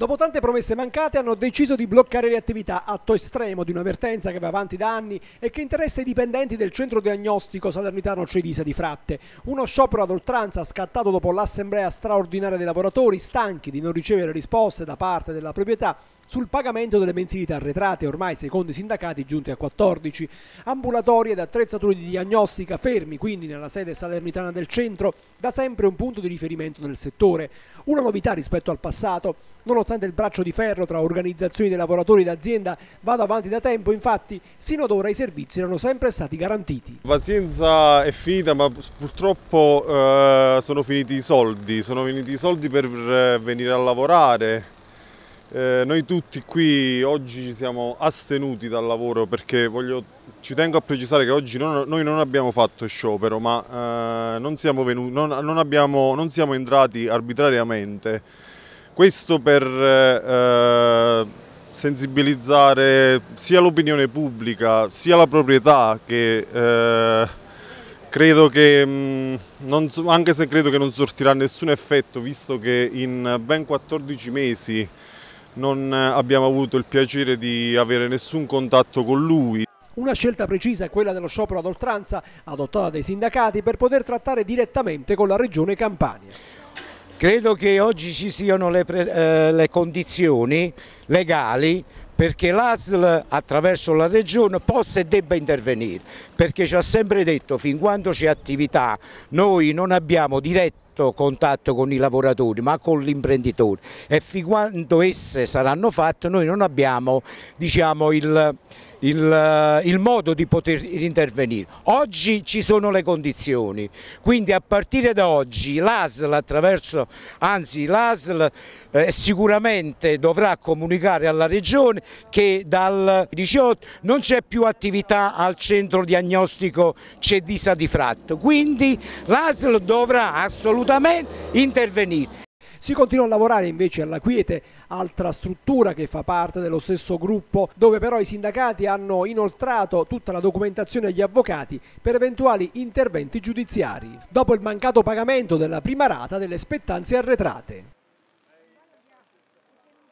Dopo tante promesse mancate hanno deciso di bloccare le attività, atto estremo di una vertenza che va avanti da anni e che interessa i dipendenti del centro diagnostico Salernitano Cedisa di Fratte. Uno sciopero ad oltranza scattato dopo l'assemblea straordinaria dei lavoratori, stanchi di non ricevere risposte da parte della proprietà sul pagamento delle mensilità arretrate, ormai secondo i sindacati giunti a 14. Ambulatori ed attrezzature di diagnostica fermi quindi nella sede salernitana del centro, da sempre un punto di riferimento nel settore. Una novità rispetto al passato, nonostante nonostante il braccio di ferro tra organizzazioni dei lavoratori ed azienda vada avanti da tempo, infatti, sino ad ora i servizi erano sempre stati garantiti. Pazienza è finita, ma purtroppo eh, sono finiti i soldi, sono finiti i soldi per eh, venire a lavorare. Eh, noi tutti qui oggi ci siamo astenuti dal lavoro perché voglio, ci tengo a precisare che oggi non, noi non abbiamo fatto sciopero ma eh, non, siamo venuti, non, non, abbiamo, non siamo entrati arbitrariamente questo per eh, sensibilizzare sia l'opinione pubblica sia la proprietà che eh, credo che, mh, mm, non, anche se credo che non sortirà nessun effetto visto che in ben 14 mesi non abbiamo avuto il piacere di avere nessun contatto con lui. Una scelta precisa è quella dello sciopero ad oltranza adottata dai sindacati per poter trattare direttamente con la regione Campania. Credo che oggi ci siano le, eh, le condizioni legali perché l'ASL attraverso la Regione possa e debba intervenire, perché ci ha sempre detto fin quando c'è attività noi non abbiamo diretto contatto con i lavoratori ma con l'imprenditore e fin quando esse saranno fatte noi non abbiamo diciamo, il il, eh, il, modo di poter intervenire. Oggi ci sono le condizioni, quindi a partire da oggi l'ASL attraverso, anzi l'ASL eh, sicuramente dovrà comunicare alla Regione che dal 18 non c'è più attività al centro diagnostico Cedisa di Fratto, quindi l'ASL dovrà assolutamente intervenire. Si continua a lavorare invece alla Quiete, altra struttura che fa parte dello stesso gruppo, dove però i sindacati hanno inoltrato tutta la documentazione agli avvocati per eventuali interventi giudiziari, dopo il mancato pagamento della prima rata delle spettanze arretrate.